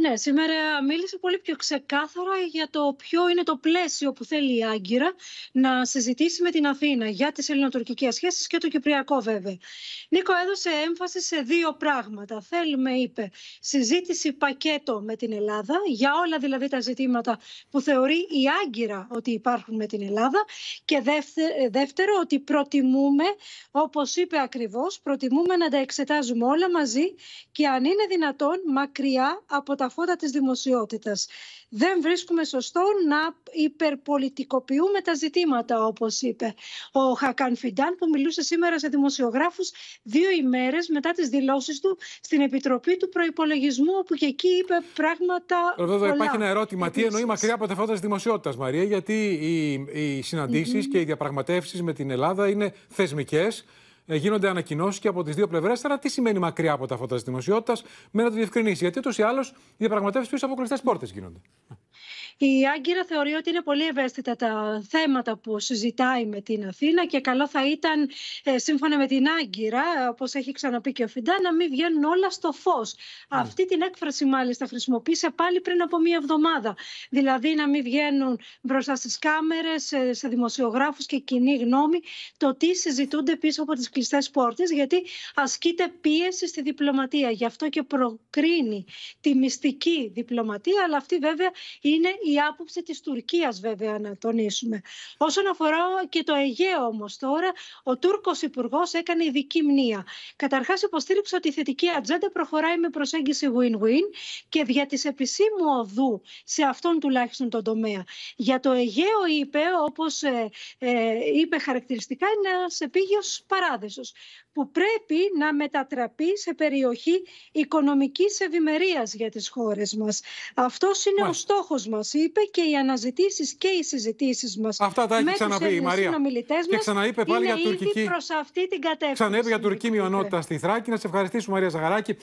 Ναι, σήμερα μίλησε πολύ πιο ξεκάθαρα για το ποιο είναι το πλαίσιο που θέλει η Άγκυρα να συζητήσει με την Αθήνα για τις ελληνοτουρκικές σχέσεις και το κυπριακό βέβαια. Νίκο έδωσε έμφαση σε δύο πράγματα. Θέλουμε, είπε, συζήτηση πακέτο με την Ελλάδα, για όλα δηλαδή τα ζητήματα που θεωρεί η Άγκυρα ότι υπάρχουν με την Ελλάδα και δεύτερο ότι προτιμούμε, όπως είπε ακριβώς, προτιμούμε να τα εξετάζουμε όλα μαζί και αν είναι δυνατόν μακριά από τα φώτα της δημοσιότητας. Δεν βρίσκουμε σωστό να υπερπολιτικοποιούμε τα ζητήματα, όπως είπε ο Χακάν Φιντάν, που μιλούσε σήμερα σε δημοσιογράφους δύο ημέρες μετά τις δηλώσεις του στην Επιτροπή του Προϋπολογισμού, όπου και εκεί είπε πράγματα ε, Βέβαια πολλά. υπάρχει ένα ερώτημα. Επίσης. Τι εννοεί μακριά από τα φώτα της δημοσιότητας, Μαρία, γιατί οι, οι συναντησεις και οι διαπραγματεύσεις με την Ελλάδα είναι θεσμικές ε, γίνονται ανακοινώσεις και από τις δύο πλευρές. τι σημαίνει μακριά από τα φώτα της δημοσιότητας, με να το διευκρινίσει. Γιατί ούτως ή άλλως οι διαπραγματεύσεις από κλειστές πόρτες γίνονται. Η Άγκυρα θεωρεί ότι είναι πολύ ευαίσθητα τα θέματα που συζητάει με την Αθήνα και καλό θα ήταν, ε, σύμφωνα με την Άγκυρα, όπως έχει ξαναπεί και ο Φιντά, να μην βγαίνουν όλα στο φως. Ναι. Αυτή την έκφραση, μάλιστα, χρησιμοποίησε πάλι πριν από μία εβδομάδα. Δηλαδή, να μην βγαίνουν μπροστά στις κάμερες, ε, σε δημοσιογράφους και κοινή γνώμη το τι συζητούνται πίσω από τις κλειστές πόρτες, γιατί ασκείται πίεση στη διπλωματία. Γι' αυτό και προκρίνει τη μυστική διπλωματία, αλλά αυτή βέβαια είναι η άποψη της Τουρκίας βέβαια να τονίσουμε. Όσον αφορά και το Αιγαίο όμως τώρα, ο Τούρκος υπουργός έκανε ειδική μνήα. Καταρχάς υποστήριξε ότι η θετική ατζέντα προχωράει με προσέγγιση win-win και δια της επισήμου οδού σε αυτόν τουλάχιστον τον τομέα. Για το Αιγαίο είπε, όπως ε, ε, είπε χαρακτηριστικά, είναι ένας επίγειος παράδεισος που πρέπει να μετατραπεί σε περιοχή οικονομικής ευημερίας για τις χώρες μας. Αυτός είναι ο στόχος μας είπε και οι αναζητήσεις και οι συζητήσεις μας. Αυτά τα έχει ξαναπεί η Μαρία. Και ξαναείπε πάλι για τουρκική. Προς αυτή την κατεύθυνση. Ξαναείπε για τουρκική μειονότητα στη Θράκη. Να σε ευχαριστήσουμε, Μαρία Ζαγαράκη.